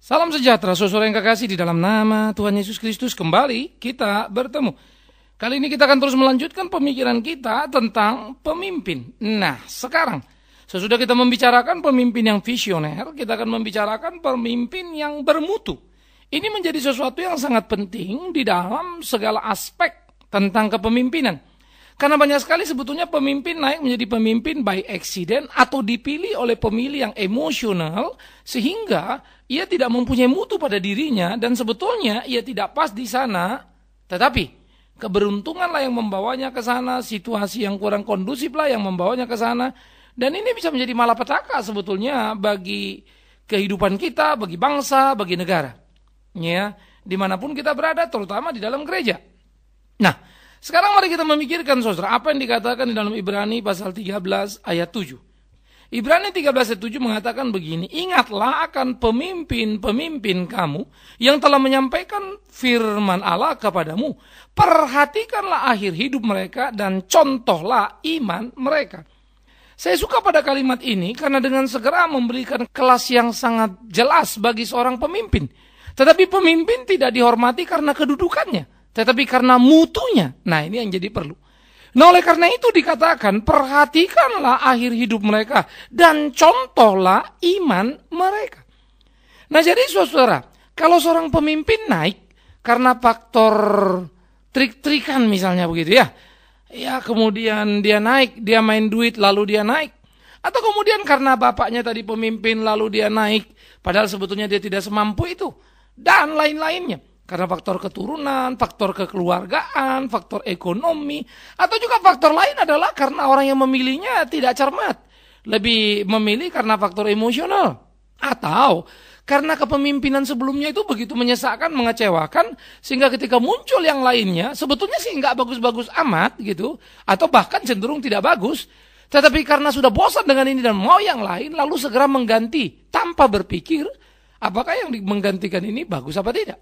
Salam sejahtera, sosok yang kekasih di dalam nama Tuhan Yesus Kristus. Kembali kita bertemu. Kali ini kita akan terus melanjutkan pemikiran kita tentang pemimpin. Nah, sekarang sesudah kita membicarakan pemimpin yang visioner, kita akan membicarakan pemimpin yang bermutu. Ini menjadi sesuatu yang sangat penting di dalam segala aspek tentang kepemimpinan. Karena banyak sekali sebetulnya pemimpin naik menjadi pemimpin by accident atau dipilih oleh pemilih yang emosional sehingga ia tidak mempunyai mutu pada dirinya dan sebetulnya ia tidak pas di sana, tetapi keberuntunganlah yang membawanya ke sana, situasi yang kurang kondusiflah yang membawanya ke sana dan ini bisa menjadi malapetaka sebetulnya bagi kehidupan kita, bagi bangsa, bagi negara. Ya, dimanapun kita berada, terutama di dalam gereja. Nah, sekarang mari kita memikirkan saudara, apa yang dikatakan di dalam Ibrani pasal 13 ayat 7. Ibrani 13:7 mengatakan begini, ingatlah akan pemimpin-pemimpin kamu yang telah menyampaikan firman Allah kepadamu. Perhatikanlah akhir hidup mereka dan contohlah iman mereka. Saya suka pada kalimat ini karena dengan segera memberikan kelas yang sangat jelas bagi seorang pemimpin. Tetapi pemimpin tidak dihormati karena kedudukannya, tetapi karena mutunya. Nah, ini yang jadi perlu. Nah oleh karena itu dikatakan perhatikanlah akhir hidup mereka dan contohlah iman mereka. Nah jadi saudara, kalau seorang pemimpin naik karena faktor trik-trikan misalnya begitu ya. Ya kemudian dia naik, dia main duit lalu dia naik. Atau kemudian karena bapaknya tadi pemimpin lalu dia naik. Padahal sebetulnya dia tidak semampu itu. Dan lain-lainnya. Karena faktor keturunan, faktor kekeluargaan, faktor ekonomi, atau juga faktor lain adalah karena orang yang memilihnya tidak cermat. Lebih memilih karena faktor emosional. Atau karena kepemimpinan sebelumnya itu begitu menyesakkan, mengecewakan, sehingga ketika muncul yang lainnya, sebetulnya sih nggak bagus-bagus amat gitu, atau bahkan cenderung tidak bagus, tetapi karena sudah bosan dengan ini dan mau yang lain, lalu segera mengganti tanpa berpikir apakah yang menggantikan ini bagus apa tidak.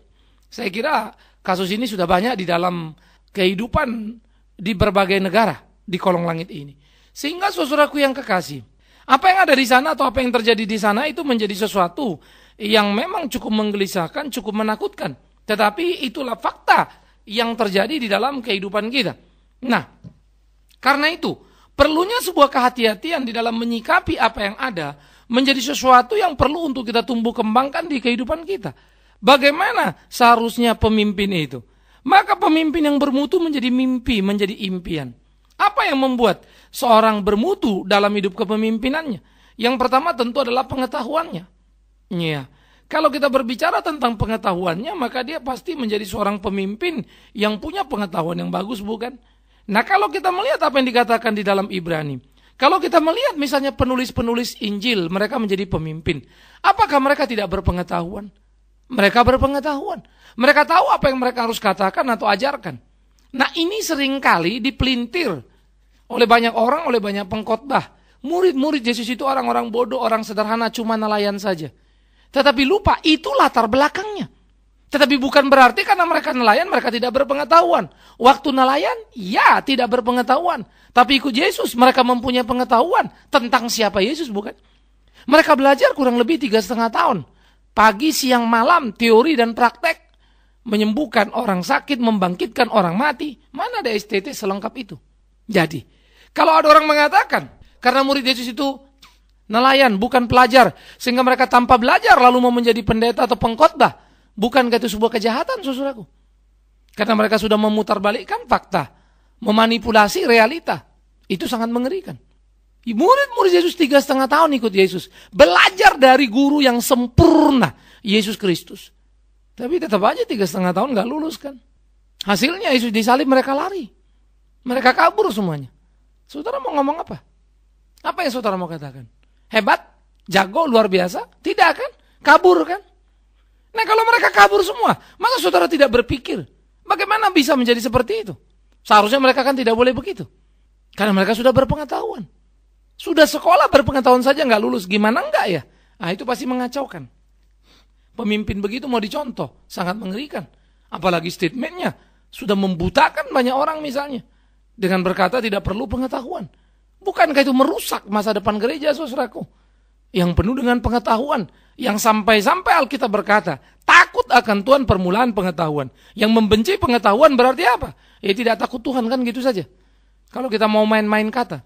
Saya kira kasus ini sudah banyak di dalam kehidupan di berbagai negara di kolong langit ini. Sehingga saudaraku yang kekasih, apa yang ada di sana atau apa yang terjadi di sana itu menjadi sesuatu yang memang cukup menggelisahkan, cukup menakutkan. Tetapi itulah fakta yang terjadi di dalam kehidupan kita. Nah, karena itu perlunya sebuah kehati-hatian di dalam menyikapi apa yang ada menjadi sesuatu yang perlu untuk kita tumbuh kembangkan di kehidupan kita. Bagaimana seharusnya pemimpin itu? Maka pemimpin yang bermutu menjadi mimpi, menjadi impian. Apa yang membuat seorang bermutu dalam hidup kepemimpinannya? Yang pertama tentu adalah pengetahuannya. Ya. Kalau kita berbicara tentang pengetahuannya, maka dia pasti menjadi seorang pemimpin yang punya pengetahuan yang bagus, bukan? Nah, kalau kita melihat apa yang dikatakan di dalam Ibrani, kalau kita melihat misalnya penulis-penulis Injil, mereka menjadi pemimpin. Apakah mereka tidak berpengetahuan? Mereka berpengetahuan. Mereka tahu apa yang mereka harus katakan atau ajarkan. Nah ini seringkali dipelintir oleh banyak orang, oleh banyak pengkhotbah. Murid-murid Yesus itu orang-orang bodoh, orang sederhana, cuma nelayan saja. Tetapi lupa, itu latar belakangnya. Tetapi bukan berarti karena mereka nelayan, mereka tidak berpengetahuan. Waktu nelayan, ya tidak berpengetahuan. Tapi ikut Yesus, mereka mempunyai pengetahuan tentang siapa Yesus, bukan? Mereka belajar kurang lebih tiga setengah tahun pagi, siang, malam, teori dan praktek, menyembuhkan orang sakit, membangkitkan orang mati. Mana ada STT selengkap itu? Jadi, kalau ada orang mengatakan, karena murid Yesus itu nelayan, bukan pelajar, sehingga mereka tanpa belajar lalu mau menjadi pendeta atau pengkhotbah, bukan itu sebuah kejahatan, saudaraku? Karena mereka sudah memutarbalikkan fakta, memanipulasi realita. Itu sangat mengerikan. Murid-murid Yesus tiga setengah tahun ikut Yesus. Belajar dari guru yang sempurna, Yesus Kristus. Tapi tetap aja tiga setengah tahun gak lulus kan. Hasilnya Yesus disalib mereka lari. Mereka kabur semuanya. Saudara mau ngomong apa? Apa yang saudara mau katakan? Hebat? Jago? Luar biasa? Tidak kan? Kabur kan? Nah kalau mereka kabur semua, maka saudara tidak berpikir. Bagaimana bisa menjadi seperti itu? Seharusnya mereka kan tidak boleh begitu. Karena mereka sudah berpengetahuan. Sudah sekolah berpengetahuan saja nggak lulus, gimana enggak ya? Ah itu pasti mengacaukan. Pemimpin begitu mau dicontoh, sangat mengerikan. Apalagi statementnya sudah membutakan banyak orang misalnya. Dengan berkata tidak perlu pengetahuan. Bukankah itu merusak masa depan gereja saudaraku? Yang penuh dengan pengetahuan. Yang sampai-sampai Alkitab berkata, takut akan Tuhan permulaan pengetahuan. Yang membenci pengetahuan berarti apa? Ya tidak takut Tuhan kan gitu saja. Kalau kita mau main-main kata.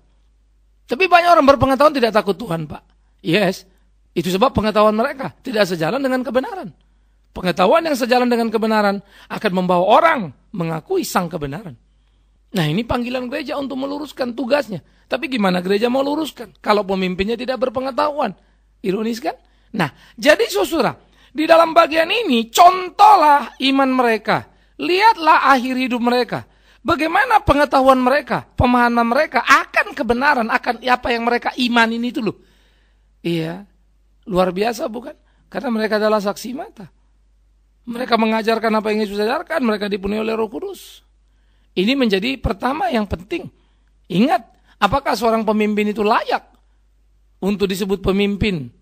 Tapi banyak orang berpengetahuan tidak takut Tuhan, Pak. Yes, itu sebab pengetahuan mereka tidak sejalan dengan kebenaran. Pengetahuan yang sejalan dengan kebenaran akan membawa orang mengakui sang kebenaran. Nah ini panggilan gereja untuk meluruskan tugasnya. Tapi gimana gereja mau luruskan kalau pemimpinnya tidak berpengetahuan? Ironis kan? Nah jadi susura, di dalam bagian ini contohlah iman mereka. Lihatlah akhir hidup mereka. Bagaimana pengetahuan mereka, pemahaman mereka akan kebenaran, akan apa yang mereka iman ini itu loh. Iya, luar biasa bukan? Karena mereka adalah saksi mata. Mereka mengajarkan apa yang Yesus ajarkan, mereka dipenuhi oleh roh kudus. Ini menjadi pertama yang penting. Ingat, apakah seorang pemimpin itu layak untuk disebut pemimpin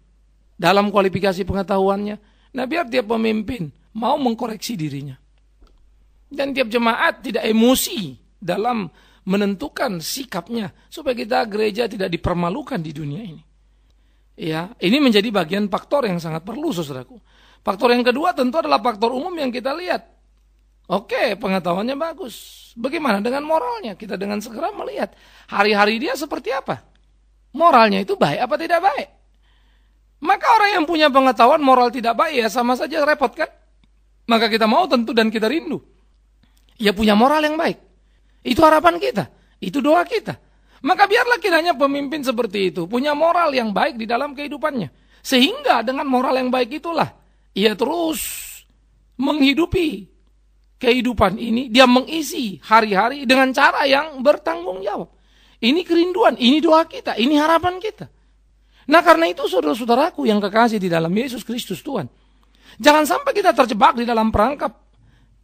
dalam kualifikasi pengetahuannya? Nah biar dia pemimpin, mau mengkoreksi dirinya. Dan tiap jemaat tidak emosi dalam menentukan sikapnya supaya kita gereja tidak dipermalukan di dunia ini. Ya, ini menjadi bagian faktor yang sangat perlu Saudaraku. Faktor yang kedua tentu adalah faktor umum yang kita lihat. Oke, pengetahuannya bagus. Bagaimana dengan moralnya? Kita dengan segera melihat hari-hari dia seperti apa. Moralnya itu baik apa tidak baik? Maka orang yang punya pengetahuan moral tidak baik ya sama saja repot kan? Maka kita mau tentu dan kita rindu ya punya moral yang baik. Itu harapan kita, itu doa kita. Maka biarlah kiranya pemimpin seperti itu punya moral yang baik di dalam kehidupannya. Sehingga dengan moral yang baik itulah ia terus menghidupi kehidupan ini, dia mengisi hari-hari dengan cara yang bertanggung jawab. Ini kerinduan, ini doa kita, ini harapan kita. Nah karena itu saudara-saudaraku yang kekasih di dalam Yesus Kristus Tuhan. Jangan sampai kita terjebak di dalam perangkap.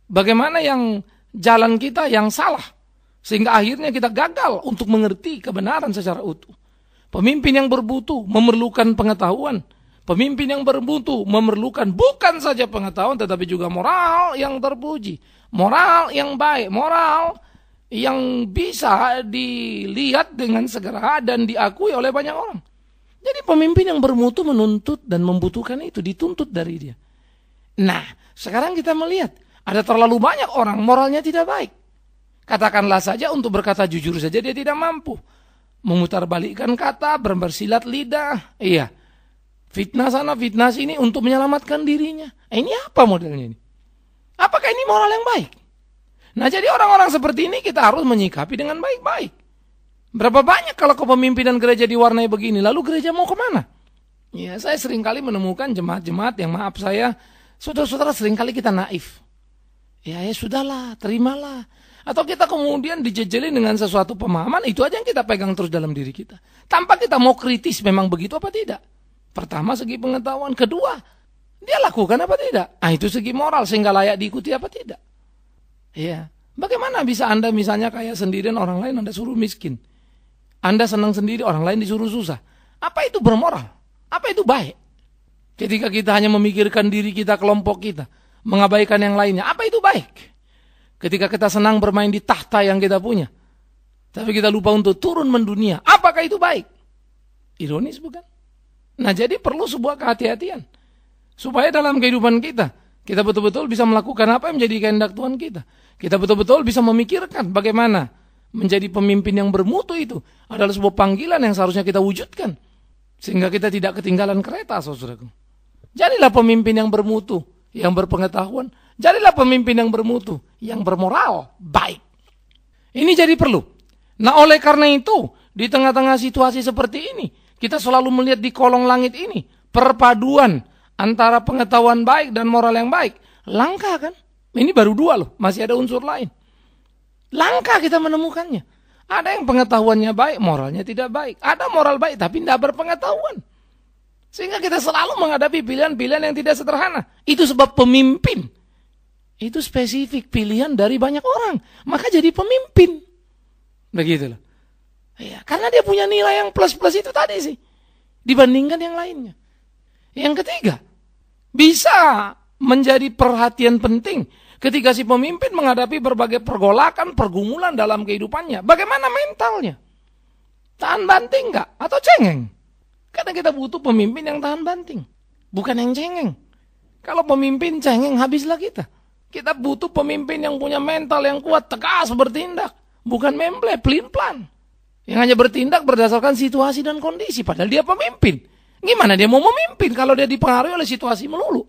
Bagaimana yang jalan kita yang salah. Sehingga akhirnya kita gagal untuk mengerti kebenaran secara utuh. Pemimpin yang berbutuh memerlukan pengetahuan. Pemimpin yang berbutuh memerlukan bukan saja pengetahuan tetapi juga moral yang terpuji. Moral yang baik, moral yang bisa dilihat dengan segera dan diakui oleh banyak orang. Jadi pemimpin yang bermutu menuntut dan membutuhkan itu, dituntut dari dia. Nah, sekarang kita melihat ada terlalu banyak orang moralnya tidak baik. Katakanlah saja untuk berkata jujur saja dia tidak mampu. Memutarbalikkan kata, berbersilat lidah. Iya. Fitnah sana, fitnah sini untuk menyelamatkan dirinya. Eh, ini apa modelnya ini? Apakah ini moral yang baik? Nah jadi orang-orang seperti ini kita harus menyikapi dengan baik-baik. Berapa banyak kalau kepemimpinan gereja diwarnai begini, lalu gereja mau kemana? Ya, saya seringkali menemukan jemaat-jemaat yang maaf saya, saudara-saudara seringkali kita naif. Ya, ya sudahlah, terimalah. Atau kita kemudian dijejelin dengan sesuatu pemahaman, itu aja yang kita pegang terus dalam diri kita. Tanpa kita mau kritis memang begitu apa tidak. Pertama segi pengetahuan, kedua dia lakukan apa tidak. Ah itu segi moral sehingga layak diikuti apa tidak. Iya. Bagaimana bisa Anda misalnya kayak sendirian orang lain Anda suruh miskin. Anda senang sendiri orang lain disuruh susah. Apa itu bermoral? Apa itu baik? Ketika kita hanya memikirkan diri kita, kelompok kita mengabaikan yang lainnya. Apa itu baik? Ketika kita senang bermain di tahta yang kita punya. Tapi kita lupa untuk turun mendunia. Apakah itu baik? Ironis bukan? Nah jadi perlu sebuah kehati-hatian. Supaya dalam kehidupan kita, kita betul-betul bisa melakukan apa yang menjadi kehendak Tuhan kita. Kita betul-betul bisa memikirkan bagaimana menjadi pemimpin yang bermutu itu adalah sebuah panggilan yang seharusnya kita wujudkan. Sehingga kita tidak ketinggalan kereta, saudaraku. Jadilah pemimpin yang bermutu yang berpengetahuan. Jadilah pemimpin yang bermutu, yang bermoral, baik. Ini jadi perlu. Nah oleh karena itu, di tengah-tengah situasi seperti ini, kita selalu melihat di kolong langit ini, perpaduan antara pengetahuan baik dan moral yang baik. Langka kan? Ini baru dua loh, masih ada unsur lain. Langka kita menemukannya. Ada yang pengetahuannya baik, moralnya tidak baik. Ada moral baik tapi tidak berpengetahuan. Sehingga kita selalu menghadapi pilihan-pilihan yang tidak sederhana. Itu sebab pemimpin. Itu spesifik pilihan dari banyak orang. Maka jadi pemimpin. Begitu loh. Ya, karena dia punya nilai yang plus-plus itu tadi sih. Dibandingkan yang lainnya. Yang ketiga, bisa menjadi perhatian penting ketika si pemimpin menghadapi berbagai pergolakan, pergumulan dalam kehidupannya. Bagaimana mentalnya? Tahan banting nggak? Atau cengeng? Karena kita butuh pemimpin yang tahan banting, bukan yang cengeng. Kalau pemimpin cengeng habislah kita. Kita butuh pemimpin yang punya mental yang kuat, tegas bertindak, bukan memble, pelin plan. Yang hanya bertindak berdasarkan situasi dan kondisi, padahal dia pemimpin. Gimana dia mau memimpin kalau dia dipengaruhi oleh situasi melulu?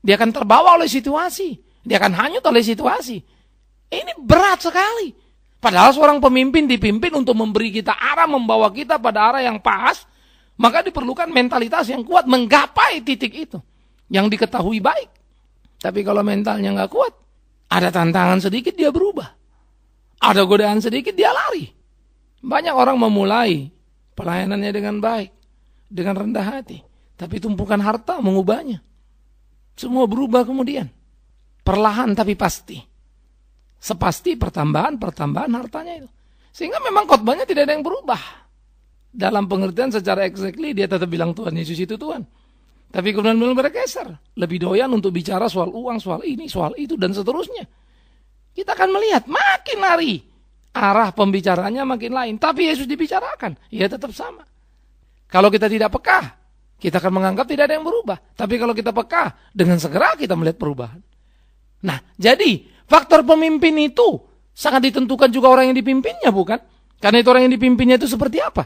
Dia akan terbawa oleh situasi, dia akan hanyut oleh situasi. Ini berat sekali. Padahal seorang pemimpin dipimpin untuk memberi kita arah, membawa kita pada arah yang pas, maka diperlukan mentalitas yang kuat menggapai titik itu. Yang diketahui baik. Tapi kalau mentalnya nggak kuat, ada tantangan sedikit dia berubah. Ada godaan sedikit dia lari. Banyak orang memulai pelayanannya dengan baik, dengan rendah hati. Tapi tumpukan harta mengubahnya. Semua berubah kemudian. Perlahan tapi pasti. Sepasti pertambahan-pertambahan hartanya itu. Sehingga memang khotbahnya tidak ada yang berubah dalam pengertian secara exactly dia tetap bilang Tuhan Yesus itu Tuhan. Tapi kemudian belum bergeser, lebih doyan untuk bicara soal uang, soal ini, soal itu dan seterusnya. Kita akan melihat makin lari arah pembicaranya makin lain, tapi Yesus dibicarakan, ya tetap sama. Kalau kita tidak peka, kita akan menganggap tidak ada yang berubah. Tapi kalau kita peka, dengan segera kita melihat perubahan. Nah, jadi faktor pemimpin itu sangat ditentukan juga orang yang dipimpinnya, bukan? Karena itu orang yang dipimpinnya itu seperti apa?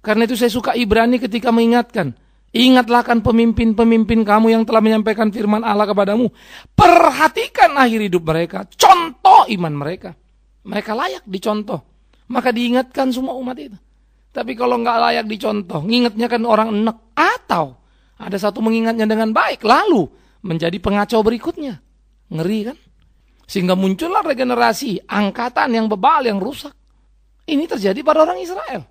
Karena itu saya suka Ibrani ketika mengingatkan. Ingatlah kan pemimpin-pemimpin kamu yang telah menyampaikan firman Allah kepadamu. Perhatikan akhir hidup mereka. Contoh iman mereka. Mereka layak dicontoh. Maka diingatkan semua umat itu. Tapi kalau nggak layak dicontoh, ngingatnya kan orang enek. Atau ada satu mengingatnya dengan baik, lalu menjadi pengacau berikutnya. Ngeri kan? Sehingga muncullah regenerasi, angkatan yang bebal, yang rusak. Ini terjadi pada orang Israel.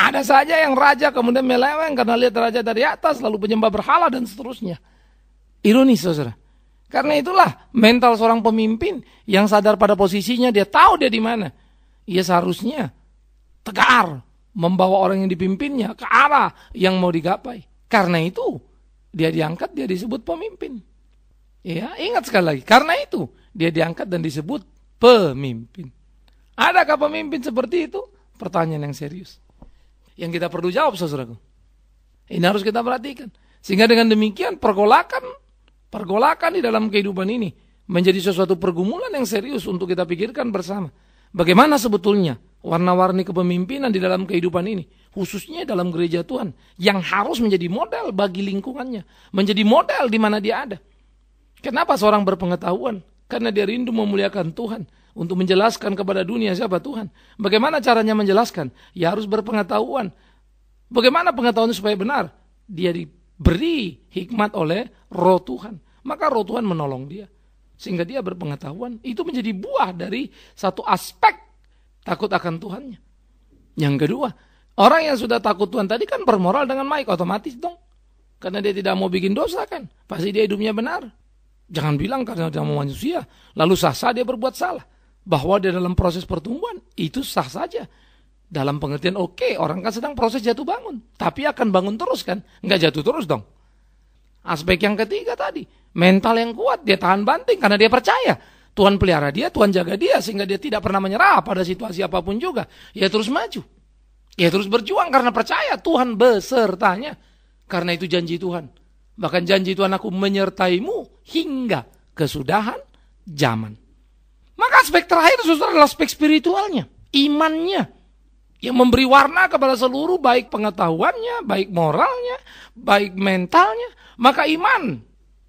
Ada saja yang raja kemudian meleweng karena lihat raja dari atas lalu penyembah berhala dan seterusnya. Ironis saudara. Karena itulah mental seorang pemimpin yang sadar pada posisinya dia tahu dia di mana. Ia seharusnya tegar membawa orang yang dipimpinnya ke arah yang mau digapai. Karena itu dia diangkat dia disebut pemimpin. Ya, ingat sekali lagi. Karena itu dia diangkat dan disebut pemimpin. Adakah pemimpin seperti itu? Pertanyaan yang serius yang kita perlu jawab saudaraku. Ini harus kita perhatikan. Sehingga dengan demikian pergolakan, pergolakan di dalam kehidupan ini menjadi sesuatu pergumulan yang serius untuk kita pikirkan bersama. Bagaimana sebetulnya warna-warni kepemimpinan di dalam kehidupan ini, khususnya dalam gereja Tuhan, yang harus menjadi model bagi lingkungannya, menjadi model di mana dia ada. Kenapa seorang berpengetahuan? Karena dia rindu memuliakan Tuhan, untuk menjelaskan kepada dunia siapa Tuhan. Bagaimana caranya menjelaskan? Ya harus berpengetahuan. Bagaimana pengetahuan supaya benar? Dia diberi hikmat oleh roh Tuhan. Maka roh Tuhan menolong dia. Sehingga dia berpengetahuan. Itu menjadi buah dari satu aspek takut akan Tuhannya. Yang kedua, orang yang sudah takut Tuhan tadi kan bermoral dengan baik otomatis dong. Karena dia tidak mau bikin dosa kan. Pasti dia hidupnya benar. Jangan bilang karena dia mau manusia. Lalu sah-sah dia berbuat salah bahwa di dalam proses pertumbuhan itu sah saja. Dalam pengertian oke, okay, orang kan sedang proses jatuh bangun, tapi akan bangun terus kan, nggak jatuh terus dong. Aspek yang ketiga tadi, mental yang kuat, dia tahan banting karena dia percaya. Tuhan pelihara dia, Tuhan jaga dia sehingga dia tidak pernah menyerah pada situasi apapun juga. Ya terus maju. Ya terus berjuang karena percaya Tuhan besertanya. Karena itu janji Tuhan. Bahkan janji Tuhan aku menyertaimu hingga kesudahan zaman. Maka aspek terakhir saudara adalah aspek spiritualnya, imannya. Yang memberi warna kepada seluruh baik pengetahuannya, baik moralnya, baik mentalnya. Maka iman,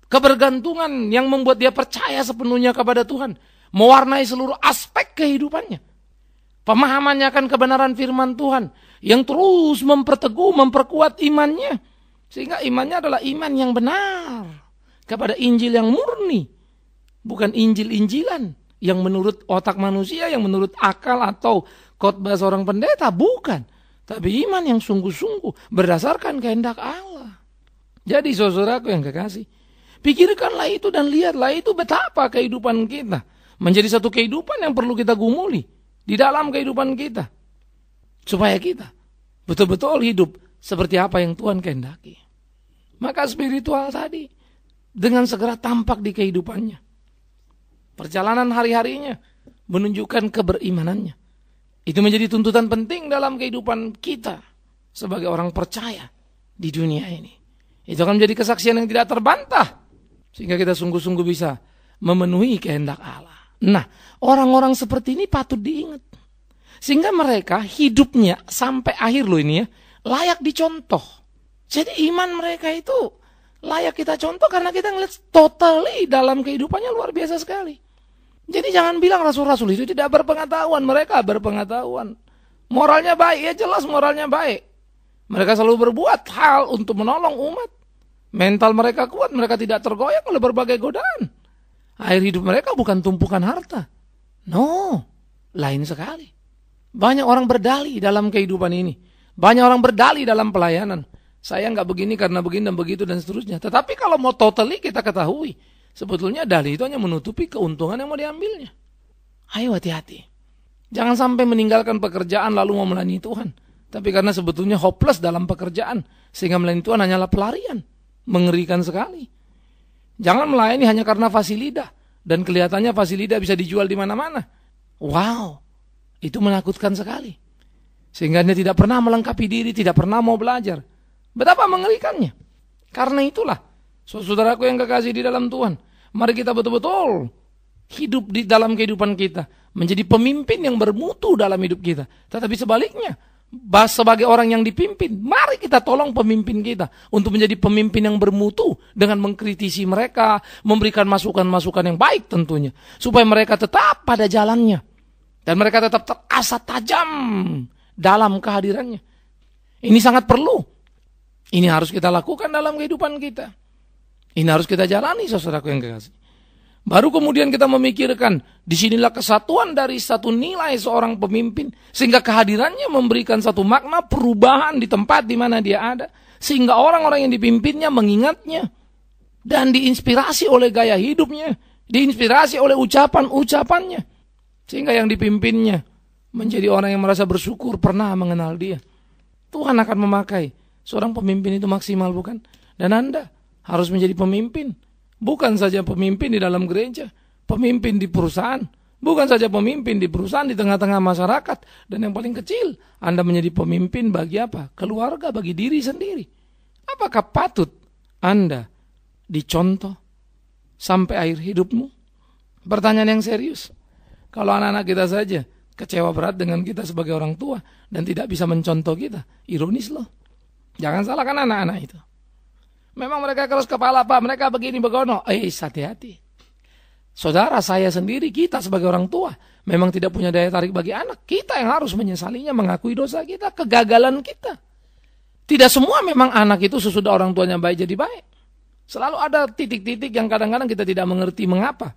kebergantungan yang membuat dia percaya sepenuhnya kepada Tuhan. Mewarnai seluruh aspek kehidupannya. Pemahamannya akan kebenaran firman Tuhan. Yang terus memperteguh, memperkuat imannya. Sehingga imannya adalah iman yang benar. Kepada Injil yang murni. Bukan Injil-Injilan yang menurut otak manusia, yang menurut akal atau khotbah seorang pendeta, bukan. Tapi iman yang sungguh-sungguh berdasarkan kehendak Allah. Jadi saudaraku yang kekasih, pikirkanlah itu dan lihatlah itu betapa kehidupan kita. Menjadi satu kehidupan yang perlu kita gumuli di dalam kehidupan kita. Supaya kita betul-betul hidup seperti apa yang Tuhan kehendaki. Maka spiritual tadi dengan segera tampak di kehidupannya perjalanan hari-harinya, menunjukkan keberimanannya. Itu menjadi tuntutan penting dalam kehidupan kita sebagai orang percaya di dunia ini. Itu akan menjadi kesaksian yang tidak terbantah. Sehingga kita sungguh-sungguh bisa memenuhi kehendak Allah. Nah, orang-orang seperti ini patut diingat. Sehingga mereka hidupnya sampai akhir loh ini ya, layak dicontoh. Jadi iman mereka itu layak kita contoh karena kita ngeliat totally dalam kehidupannya luar biasa sekali jangan bilang rasul-rasul itu tidak berpengetahuan, mereka berpengetahuan. Moralnya baik, ya jelas moralnya baik. Mereka selalu berbuat hal untuk menolong umat. Mental mereka kuat, mereka tidak tergoyak oleh berbagai godaan. Air hidup mereka bukan tumpukan harta. No, lain sekali. Banyak orang berdali dalam kehidupan ini. Banyak orang berdali dalam pelayanan. Saya nggak begini karena begini dan begitu dan seterusnya. Tetapi kalau mau totally kita ketahui, Sebetulnya dalih itu hanya menutupi keuntungan yang mau diambilnya. Ayo hati-hati. Jangan sampai meninggalkan pekerjaan lalu mau melayani Tuhan. Tapi karena sebetulnya hopeless dalam pekerjaan. Sehingga melayani Tuhan hanyalah pelarian. Mengerikan sekali. Jangan melayani hanya karena fasilida. Dan kelihatannya fasilida bisa dijual di mana-mana. Wow, itu menakutkan sekali. Sehingga dia tidak pernah melengkapi diri, tidak pernah mau belajar. Betapa mengerikannya. Karena itulah So, saudaraku yang kekasih di dalam Tuhan, mari kita betul-betul hidup di dalam kehidupan kita, menjadi pemimpin yang bermutu dalam hidup kita. Tetapi sebaliknya, sebagai orang yang dipimpin, mari kita tolong pemimpin kita untuk menjadi pemimpin yang bermutu dengan mengkritisi mereka, memberikan masukan-masukan yang baik tentunya, supaya mereka tetap pada jalannya dan mereka tetap terasa tajam dalam kehadirannya. Ini sangat perlu. Ini harus kita lakukan dalam kehidupan kita. Ini harus kita jalani saudaraku yang kekasih. Baru kemudian kita memikirkan, disinilah kesatuan dari satu nilai seorang pemimpin, sehingga kehadirannya memberikan satu makna perubahan di tempat di mana dia ada, sehingga orang-orang yang dipimpinnya mengingatnya, dan diinspirasi oleh gaya hidupnya, diinspirasi oleh ucapan-ucapannya, sehingga yang dipimpinnya menjadi orang yang merasa bersyukur pernah mengenal dia. Tuhan akan memakai seorang pemimpin itu maksimal bukan? Dan Anda harus menjadi pemimpin. Bukan saja pemimpin di dalam gereja, pemimpin di perusahaan, bukan saja pemimpin di perusahaan di tengah-tengah masyarakat dan yang paling kecil Anda menjadi pemimpin bagi apa? Keluarga bagi diri sendiri. Apakah patut Anda dicontoh sampai akhir hidupmu? Pertanyaan yang serius. Kalau anak-anak kita saja kecewa berat dengan kita sebagai orang tua dan tidak bisa mencontoh kita, ironis loh. Jangan salahkan anak-anak itu. Memang mereka keras kepala, Pak. Mereka begini begono. Eh, hati-hati. Saudara saya sendiri, kita sebagai orang tua, memang tidak punya daya tarik bagi anak. Kita yang harus menyesalinya, mengakui dosa kita, kegagalan kita. Tidak semua memang anak itu sesudah orang tuanya baik jadi baik. Selalu ada titik-titik yang kadang-kadang kita tidak mengerti mengapa.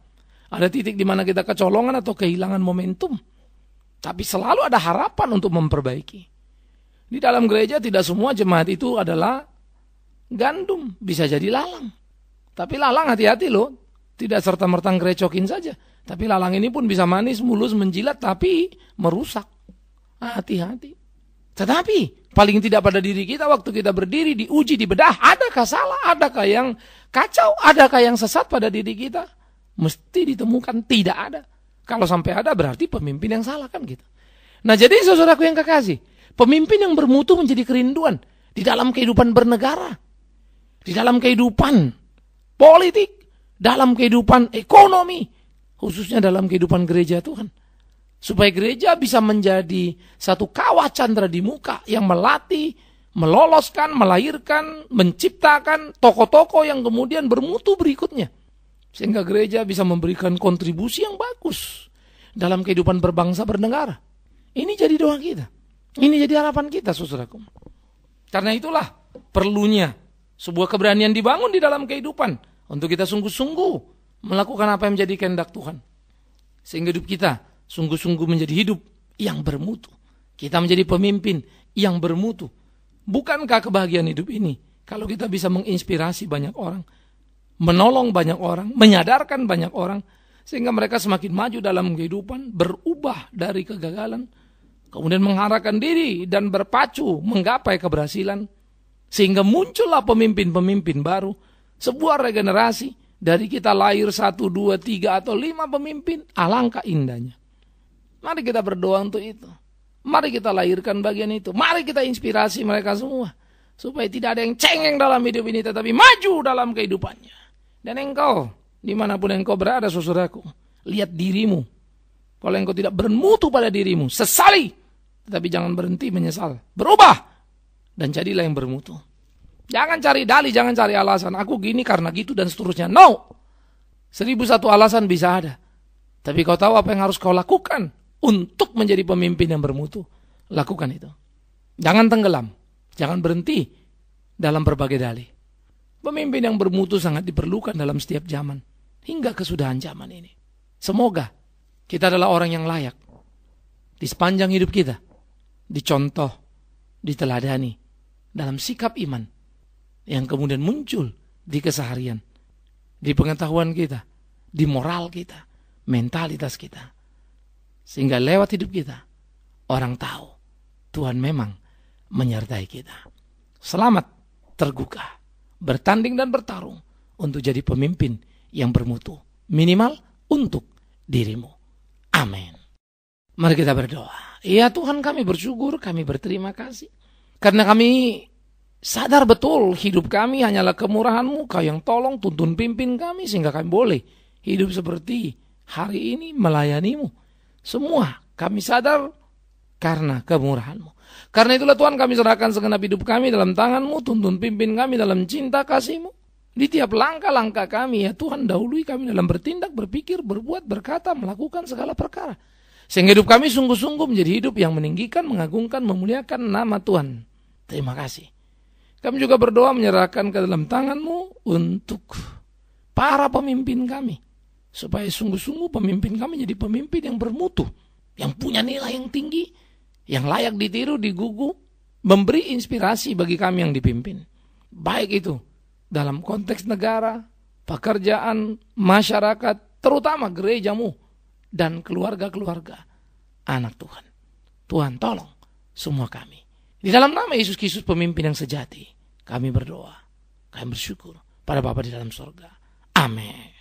Ada titik di mana kita kecolongan atau kehilangan momentum. Tapi selalu ada harapan untuk memperbaiki. Di dalam gereja tidak semua jemaat itu adalah gandum, bisa jadi lalang. Tapi lalang hati-hati loh, tidak serta-merta ngerecokin saja. Tapi lalang ini pun bisa manis, mulus, menjilat, tapi merusak. Hati-hati. Tetapi paling tidak pada diri kita waktu kita berdiri, diuji, dibedah, adakah salah, adakah yang kacau, adakah yang sesat pada diri kita? Mesti ditemukan, tidak ada. Kalau sampai ada berarti pemimpin yang salah kan gitu. Nah jadi saudaraku yang kekasih, pemimpin yang bermutu menjadi kerinduan di dalam kehidupan bernegara di dalam kehidupan politik, dalam kehidupan ekonomi, khususnya dalam kehidupan gereja Tuhan. Supaya gereja bisa menjadi satu kawah candra di muka yang melatih, meloloskan, melahirkan, menciptakan toko-toko yang kemudian bermutu berikutnya. Sehingga gereja bisa memberikan kontribusi yang bagus dalam kehidupan berbangsa bernegara. Ini jadi doa kita. Ini jadi harapan kita, saudaraku. Karena itulah perlunya sebuah keberanian dibangun di dalam kehidupan untuk kita sungguh-sungguh melakukan apa yang menjadi kehendak Tuhan. Sehingga hidup kita sungguh-sungguh menjadi hidup yang bermutu. Kita menjadi pemimpin yang bermutu. Bukankah kebahagiaan hidup ini kalau kita bisa menginspirasi banyak orang, menolong banyak orang, menyadarkan banyak orang sehingga mereka semakin maju dalam kehidupan, berubah dari kegagalan, kemudian mengharapkan diri dan berpacu menggapai keberhasilan. Sehingga muncullah pemimpin-pemimpin baru. Sebuah regenerasi. Dari kita lahir satu, dua, tiga, atau lima pemimpin. Alangkah indahnya. Mari kita berdoa untuk itu. Mari kita lahirkan bagian itu. Mari kita inspirasi mereka semua. Supaya tidak ada yang cengeng dalam hidup ini. Tetapi maju dalam kehidupannya. Dan engkau, dimanapun engkau berada saudaraku. Lihat dirimu. Kalau engkau tidak bermutu pada dirimu. Sesali. Tetapi jangan berhenti menyesal. Berubah dan jadilah yang bermutu. Jangan cari dalih jangan cari alasan. Aku gini karena gitu dan seterusnya. No. Seribu satu alasan bisa ada. Tapi kau tahu apa yang harus kau lakukan untuk menjadi pemimpin yang bermutu. Lakukan itu. Jangan tenggelam. Jangan berhenti dalam berbagai dalih. Pemimpin yang bermutu sangat diperlukan dalam setiap zaman. Hingga kesudahan zaman ini. Semoga kita adalah orang yang layak. Di sepanjang hidup kita. Dicontoh. Diteladani dalam sikap iman yang kemudian muncul di keseharian, di pengetahuan kita, di moral kita, mentalitas kita. Sehingga lewat hidup kita, orang tahu Tuhan memang menyertai kita. Selamat terguka bertanding dan bertarung untuk jadi pemimpin yang bermutu, minimal untuk dirimu. Amin. Mari kita berdoa. Ya Tuhan kami bersyukur, kami berterima kasih. Karena kami sadar betul hidup kami hanyalah kemurahanmu kau yang tolong tuntun pimpin kami sehingga kami boleh hidup seperti hari ini melayanimu. Semua kami sadar karena kemurahanmu. Karena itulah Tuhan kami serahkan segenap hidup kami dalam tanganmu, tuntun pimpin kami dalam cinta kasihmu. Di tiap langkah-langkah kami ya Tuhan dahului kami dalam bertindak, berpikir, berbuat, berkata, melakukan segala perkara. Sehingga hidup kami sungguh-sungguh menjadi hidup yang meninggikan, mengagungkan, memuliakan nama Tuhan. Terima kasih. Kami juga berdoa menyerahkan ke dalam tanganmu untuk para pemimpin kami. Supaya sungguh-sungguh pemimpin kami jadi pemimpin yang bermutu. Yang punya nilai yang tinggi. Yang layak ditiru, digugu. Memberi inspirasi bagi kami yang dipimpin. Baik itu dalam konteks negara, pekerjaan, masyarakat, terutama gerejamu dan keluarga-keluarga anak Tuhan. Tuhan tolong semua kami. Di dalam nama Yesus Kristus pemimpin yang sejati, kami berdoa, kami bersyukur pada Bapa di dalam sorga. Amin.